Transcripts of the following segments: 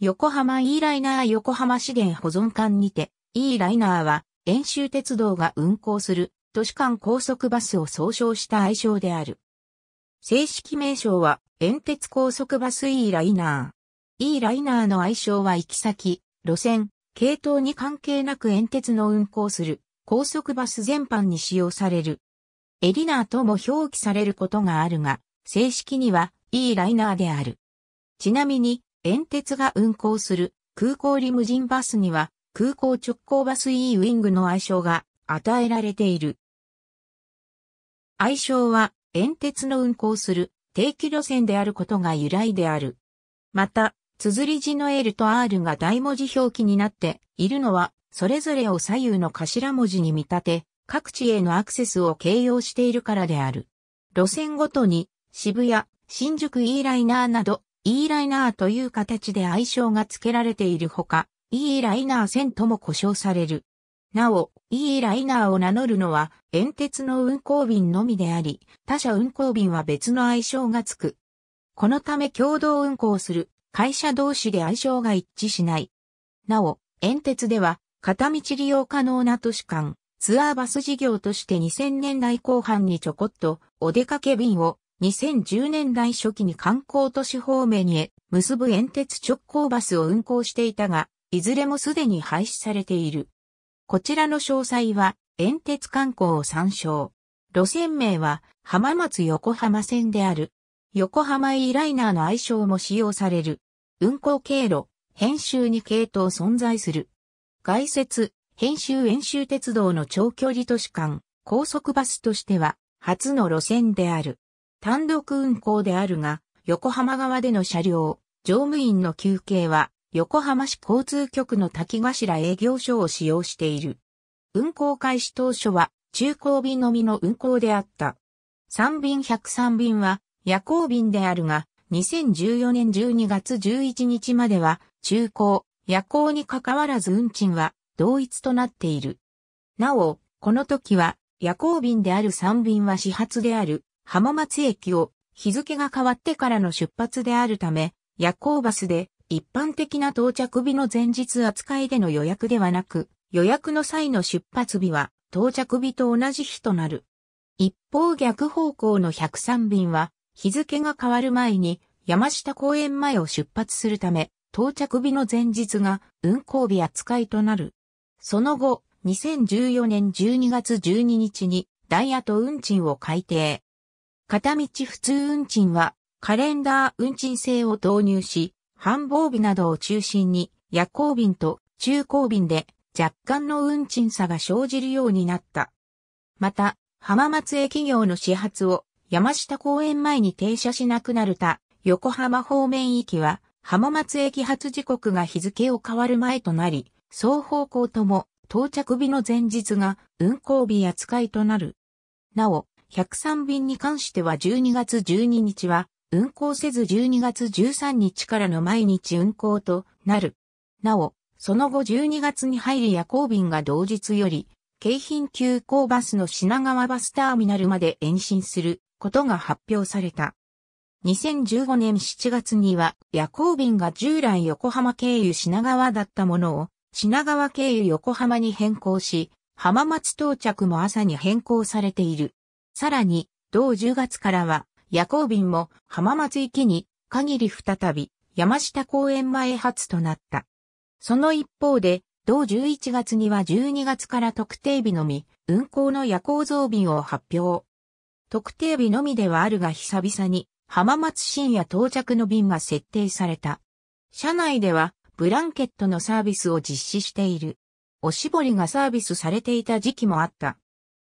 横浜 E ライナー横浜資源保存館にて、E ライナーは、遠州鉄道が運行する都市間高速バスを総称した愛称である。正式名称は、遠鉄高速バス E ライナー。E ライナーの愛称は行き先、路線、系統に関係なく遠鉄の運行する高速バス全般に使用される。エリナーとも表記されることがあるが、正式には E ライナーである。ちなみに、遠鉄が運行する空港リムジンバスには空港直行バス E ウィングの愛称が与えられている。愛称は遠鉄の運行する定期路線であることが由来である。また、綴り字の L と R が大文字表記になっているのは、それぞれを左右の頭文字に見立て、各地へのアクセスを形容しているからである。路線ごとに、渋谷、新宿 E ライナーなど、E ライナーという形で愛称が付けられているほか、E ライナー1000とも呼称される。なお、E ライナーを名乗るのは、遠鉄の運行便のみであり、他社運行便は別の愛称が付く。このため共同運行する会社同士で愛称が一致しない。なお、遠鉄では、片道利用可能な都市間、ツアーバス事業として2000年代後半にちょこっとお出かけ便を2010年代初期に観光都市方面へ結ぶ煙鉄直行バスを運行していたが、いずれもすでに廃止されている。こちらの詳細は、煙鉄観光を参照。路線名は、浜松横浜線である。横浜 E ライナーの愛称も使用される。運行経路、編集に系統存在する。外接、編集演習鉄道の長距離都市間、高速バスとしては、初の路線である。単独運行であるが、横浜側での車両、乗務員の休憩は、横浜市交通局の滝頭営業所を使用している。運行開始当初は、中高便のみの運行であった。3便103便は、夜行便であるが、2014年12月11日までは、中高、夜行に関わらず運賃は同一となっている。なお、この時は夜行便である3便は始発である浜松駅を日付が変わってからの出発であるため、夜行バスで一般的な到着日の前日扱いでの予約ではなく、予約の際の出発日は到着日と同じ日となる。一方逆方向の103便は日付が変わる前に山下公園前を出発するため、到着日の前日が運行日扱いとなる。その後、2014年12月12日にダイヤと運賃を改定。片道普通運賃はカレンダー運賃制を導入し、繁忙日などを中心に夜行便と中行便で若干の運賃差が生じるようになった。また、浜松駅業の始発を山下公園前に停車しなくなるた横浜方面行きは浜松駅発時刻が日付を変わる前となり、双方向とも到着日の前日が運行日扱いとなる。なお、103便に関しては12月12日は運行せず12月13日からの毎日運行となる。なお、その後12月に入り夜行便が同日より、京浜急行バスの品川バスターミナルまで延伸することが発表された。2015年7月には夜行便が従来横浜経由品川だったものを品川経由横浜に変更し、浜松到着も朝に変更されている。さらに、同10月からは、夜行便も浜松行きに、限り再び、山下公園前発となった。その一方で、同11月には12月から特定日のみ、運行の夜行増便を発表。特定日のみではあるが久々に、浜松深夜到着の便が設定された。車内では、ブランケットのサービスを実施している。おしぼりがサービスされていた時期もあった。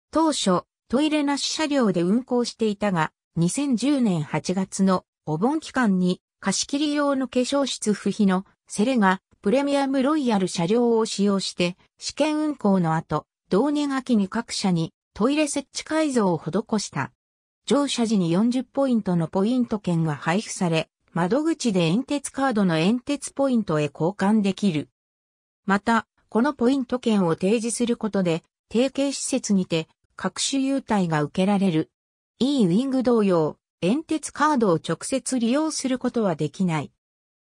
当初、トイレなし車両で運行していたが、2010年8月のお盆期間に貸し切り用の化粧室不費のセレがプレミアムロイヤル車両を使用して試験運行の後、同年秋に各社にトイレ設置改造を施した。乗車時に40ポイントのポイント券が配布され、窓口で円鉄カードの円鉄ポイントへ交換できる。また、このポイント券を提示することで、提携施設にて各種優待が受けられる。E ウィング同様、遠鉄カードを直接利用することはできない。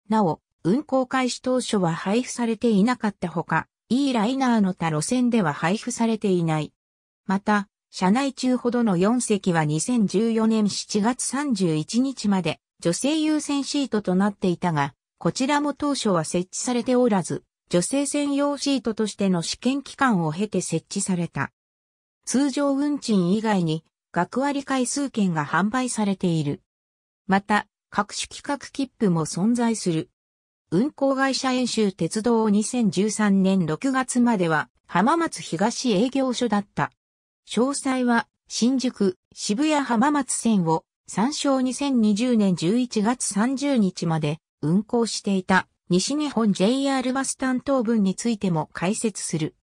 なお、運行開始当初は配布されていなかったほか、E ライナーの他路線では配布されていない。また、車内中ほどの4席は2014年7月31日まで女性優先シートとなっていたが、こちらも当初は設置されておらず、女性専用シートとしての試験期間を経て設置された。通常運賃以外に学割回数券が販売されている。また、各種企画切符も存在する。運行会社演習鉄道を2013年6月までは浜松東営業所だった。詳細は新宿、渋谷浜松線を参照2020年11月30日まで運行していた西日本 JR バス担当分についても解説する。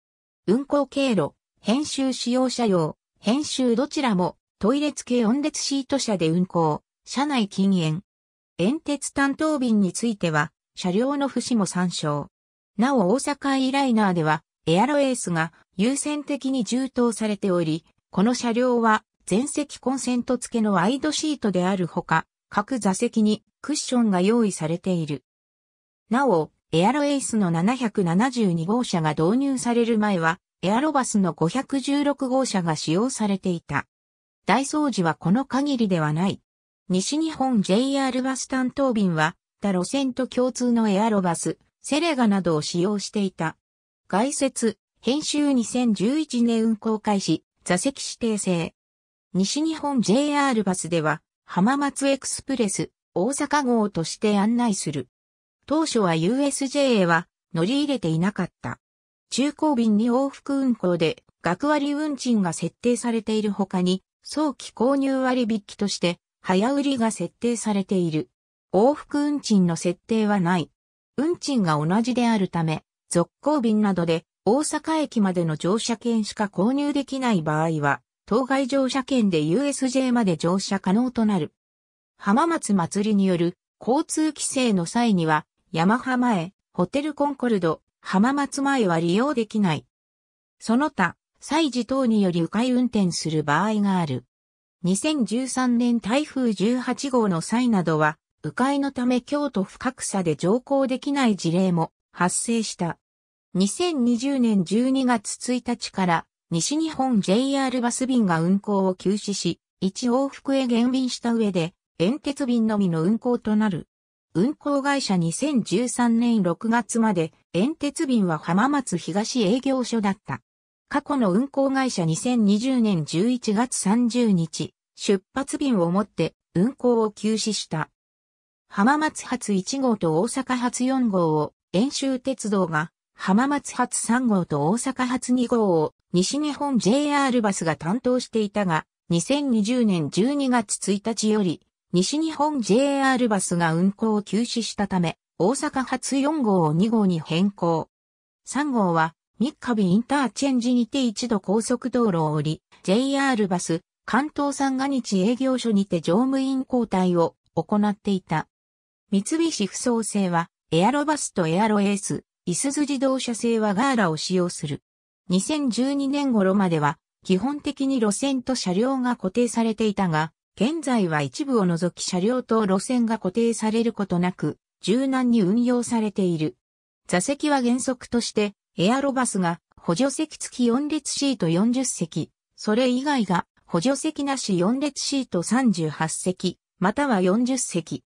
運行経路、編集使用車用、編集どちらもトイレ付き温列シート車で運行、車内禁煙。煙鉄担当便については、車両の節も参照。なお大阪イライナーでは、エアロエースが優先的に充当されており、この車両は全席コンセント付けのワイドシートであるほか、各座席にクッションが用意されている。なお、エアロエースの772号車が導入される前は、エアロバスの516号車が使用されていた。大掃除はこの限りではない。西日本 JR バス担当便は、他路線と共通のエアロバス、セレガなどを使用していた。外説、編集2011年運行開始、座席指定制。西日本 JR バスでは、浜松エクスプレス、大阪号として案内する。当初は u s j へは乗り入れていなかった。中高便に往復運行で学割運賃が設定されているほかに、早期購入割引として早売りが設定されている。往復運賃の設定はない。運賃が同じであるため、続行便などで大阪駅までの乗車券しか購入できない場合は、当該乗車券で USJ まで乗車可能となる。浜松祭りによる交通規制の際には、山浜へ、ホテルコンコルド、浜松前は利用できない。その他、祭事等により迂回運転する場合がある。2013年台風18号の際などは、迂回のため京都不格差で乗降できない事例も発生した。2020年12月1日から西日本 JR バス便が運行を休止し、一往復へ減便した上で、遠鉄便のみの運行となる。運行会社2013年6月まで、遠鉄便は浜松東営業所だった。過去の運行会社2020年11月30日、出発便をもって運行を休止した。浜松発1号と大阪発4号を、遠州鉄道が、浜松発3号と大阪発2号を西日本 JR バスが担当していたが、2020年12月1日より西日本 JR バスが運行を休止したため、大阪発4号を2号に変更。3号は、三日日インターチェンジにて一度高速道路を降り、JR バス、関東三が日営業所にて乗務員交代を行っていた。三菱不走製は、エアロバスとエアロエース、いすズ自動車製はガーラを使用する。2012年頃までは、基本的に路線と車両が固定されていたが、現在は一部を除き車両と路線が固定されることなく、柔軟に運用されている。座席は原則として、エアロバスが補助席付き4列シート40席、それ以外が補助席なし4列シート38席、または40席。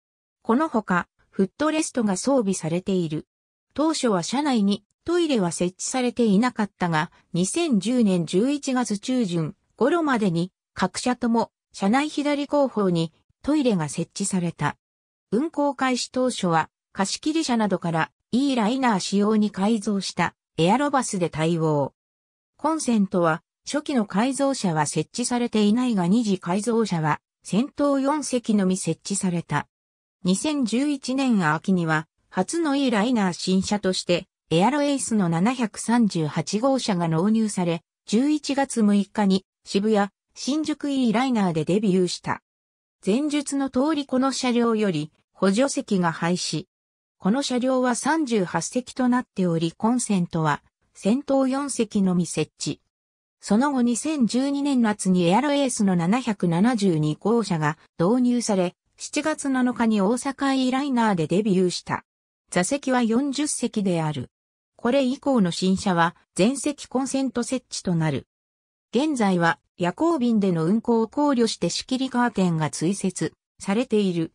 このほか、フットレストが装備されている。当初は車内にトイレは設置されていなかったが、2010年11月中旬頃までに各社とも車内左後方にトイレが設置された。運行開始当初は貸切車などから E ライナー仕様に改造したエアロバスで対応。コンセントは初期の改造車は設置されていないが2次改造車は先頭4席のみ設置された。2011年秋には初の E ライナー新車としてエアロエイスの738号車が納入され、11月6日に渋谷新宿 E ライナーでデビューした。前述の通りこの車両より補助席が廃止。この車両は38席となっておりコンセントは先頭4席のみ設置。その後2012年夏にエアロエースの772号車が導入され、7月7日に大阪 E ライナーでデビューした。座席は40席である。これ以降の新車は全席コンセント設置となる。現在は夜行便での運行を考慮して仕切りカーテンが追設されている。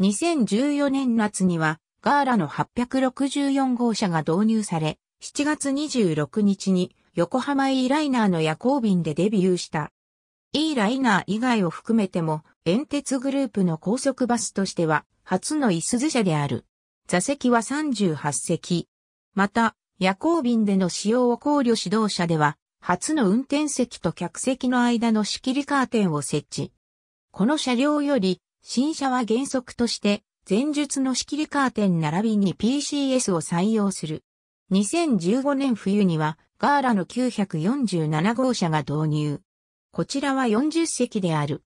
2014年夏にはガーラの864号車が導入され、7月26日に横浜 E ライナーの夜行便でデビューした。E ライナー以外を含めても、遠鉄グループの高速バスとしては、初の椅子図車である。座席は38席。また、夜行便での使用を考慮指導者では、初の運転席と客席の間の仕切りカーテンを設置。この車両より、新車は原則として、前述の仕切りカーテン並びに PCS を採用する。2015年冬には、ガーラの947号車が導入。こちらは40席である。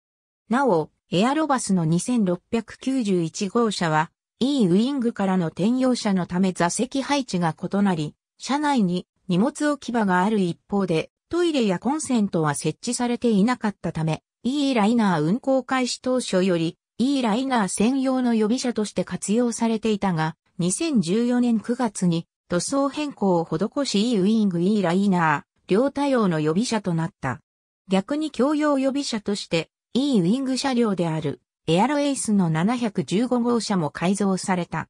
なお、エアロバスの2691号車は、E ウィングからの転用車のため座席配置が異なり、車内に荷物置き場がある一方で、トイレやコンセントは設置されていなかったため、E ライナー運行開始当初より E ライナー専用の予備車として活用されていたが、2014年9月に塗装変更を施し E ウィング E ライナー、両対応の予備車となった。逆に共用予備車として E ウィング車両であるエアロエイスの715号車も改造された。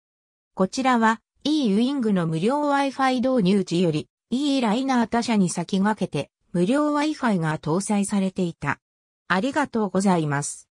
こちらは E ウィングの無料 Wi-Fi 導入時より E ライナー他社に先駆けて無料 Wi-Fi が搭載されていた。ありがとうございます。